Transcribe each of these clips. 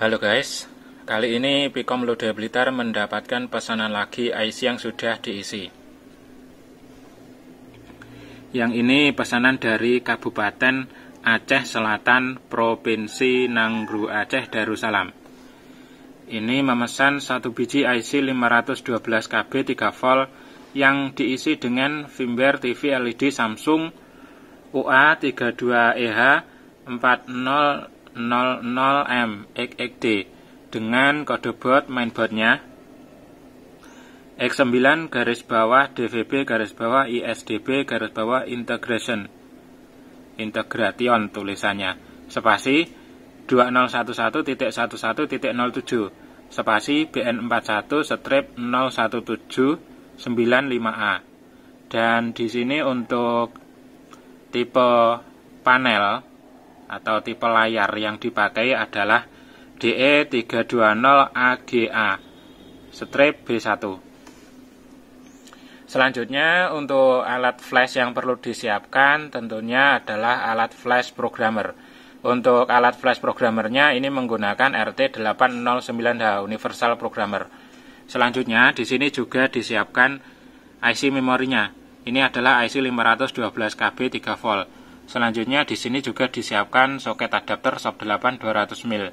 Halo guys, kali ini Pikom Lude Blitar mendapatkan pesanan lagi IC yang sudah diisi. Yang ini pesanan dari Kabupaten Aceh Selatan, Provinsi Nanggru Aceh Darussalam. Ini memesan satu biji IC 512 KB 3 volt yang diisi dengan firmware TV LED Samsung UA32EH 40 00M XXD dengan kode bot mainboardnya X9 garis bawah DVB garis bawah ISDB garis bawah integration integration tulisannya spasi 2011.11.07 spasi BN41 strip 01795 a dan di sini untuk tipe panel atau tipe layar yang dipakai adalah DE320AGA strip B1 selanjutnya untuk alat flash yang perlu disiapkan tentunya adalah alat flash programmer untuk alat flash programmernya ini menggunakan RT809H universal programmer selanjutnya di sini juga disiapkan IC memorinya ini adalah IC 512 KB 3 v Selanjutnya di sini juga disiapkan soket adapter SOP 8 200 mil.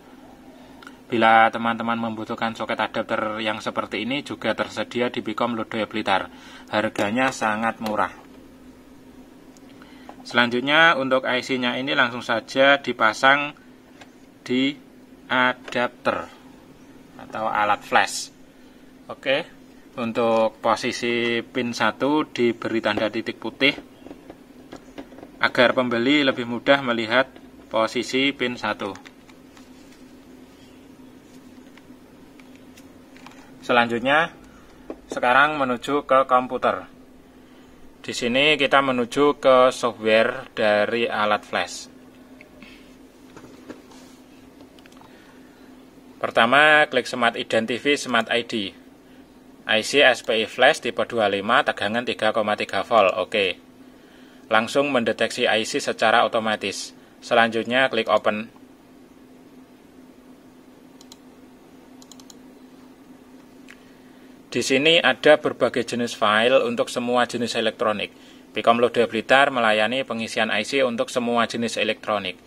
Bila teman-teman membutuhkan soket adapter yang seperti ini juga tersedia di Bicom Ludoya Blitar. Harganya sangat murah. Selanjutnya untuk IC-nya ini langsung saja dipasang di adapter atau alat flash. Oke, untuk posisi pin 1 diberi tanda titik putih agar pembeli lebih mudah melihat posisi pin 1. Selanjutnya, sekarang menuju ke komputer. Di sini kita menuju ke software dari alat flash. Pertama, klik Smart Identify Smart ID. IC SPI flash tipe 25 tegangan 3,3 volt. Oke. Okay langsung mendeteksi IC secara otomatis. Selanjutnya klik Open. Di sini ada berbagai jenis file untuk semua jenis elektronik. Pikom Lode Blitar melayani pengisian IC untuk semua jenis elektronik.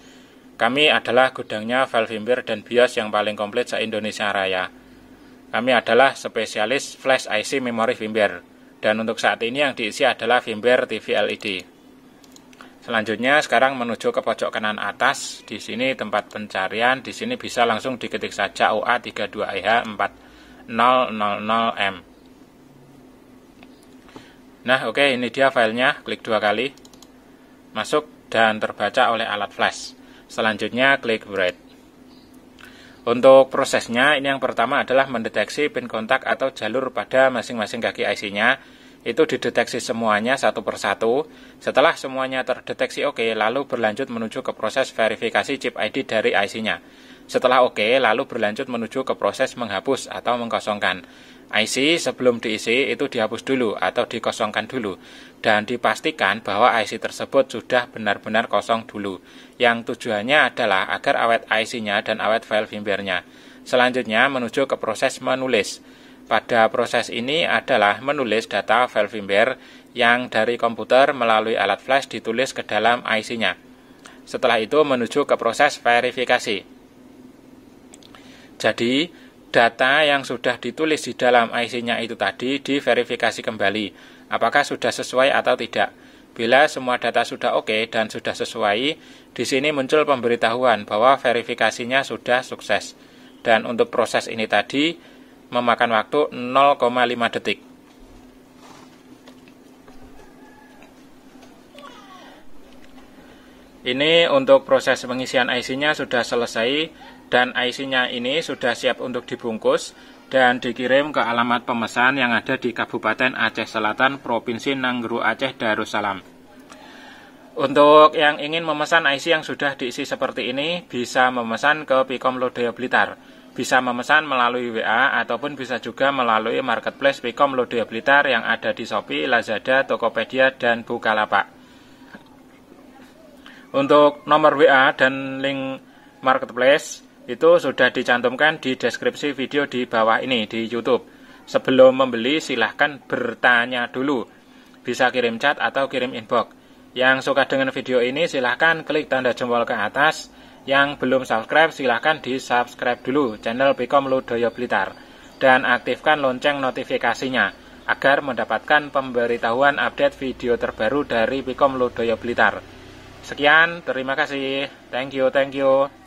Kami adalah gudangnya file firmware dan BIOS yang paling komplit se-Indonesia Raya. Kami adalah spesialis flash IC memory firmware, dan untuk saat ini yang diisi adalah firmware TV LED. Selanjutnya sekarang menuju ke pojok kanan atas. Di sini tempat pencarian, di sini bisa langsung diketik saja OA32IH4000M. E nah, oke okay, ini dia filenya, klik dua kali. Masuk dan terbaca oleh alat flash. Selanjutnya klik read. Untuk prosesnya, ini yang pertama adalah mendeteksi pin kontak atau jalur pada masing-masing kaki IC-nya itu dideteksi semuanya satu persatu. Setelah semuanya terdeteksi oke, okay, lalu berlanjut menuju ke proses verifikasi chip ID dari IC-nya. Setelah oke, okay, lalu berlanjut menuju ke proses menghapus atau mengkosongkan. IC sebelum diisi itu dihapus dulu atau dikosongkan dulu dan dipastikan bahwa IC tersebut sudah benar-benar kosong dulu yang tujuannya adalah agar awet IC-nya dan awet file firmware-nya. Selanjutnya menuju ke proses menulis pada proses ini adalah menulis data file firmware yang dari komputer melalui alat flash ditulis ke dalam IC-nya. Setelah itu menuju ke proses verifikasi. Jadi, data yang sudah ditulis di dalam IC-nya itu tadi diverifikasi kembali, apakah sudah sesuai atau tidak. Bila semua data sudah oke okay dan sudah sesuai, di sini muncul pemberitahuan bahwa verifikasinya sudah sukses. Dan untuk proses ini tadi, memakan waktu 0,5 detik. Ini untuk proses pengisian IC-nya sudah selesai dan IC-nya ini sudah siap untuk dibungkus dan dikirim ke alamat pemesan yang ada di Kabupaten Aceh Selatan, Provinsi Nangguru Aceh Darussalam. Untuk yang ingin memesan IC yang sudah diisi seperti ini, bisa memesan ke Pikom Lodaya Blitar bisa memesan melalui WA ataupun bisa juga melalui marketplace Pikom Lodia Blitar yang ada di Shopee, Lazada, Tokopedia, dan Bukalapak. Untuk nomor WA dan link marketplace itu sudah dicantumkan di deskripsi video di bawah ini di YouTube. Sebelum membeli silahkan bertanya dulu. Bisa kirim chat atau kirim inbox. Yang suka dengan video ini silahkan klik tanda jempol ke atas yang belum subscribe silahkan di subscribe dulu channel Bekom Ludoyo Blitar dan aktifkan lonceng notifikasinya agar mendapatkan pemberitahuan update video terbaru dari Bekom Ludoyo Blitar. Sekian, terima kasih. Thank you, thank you.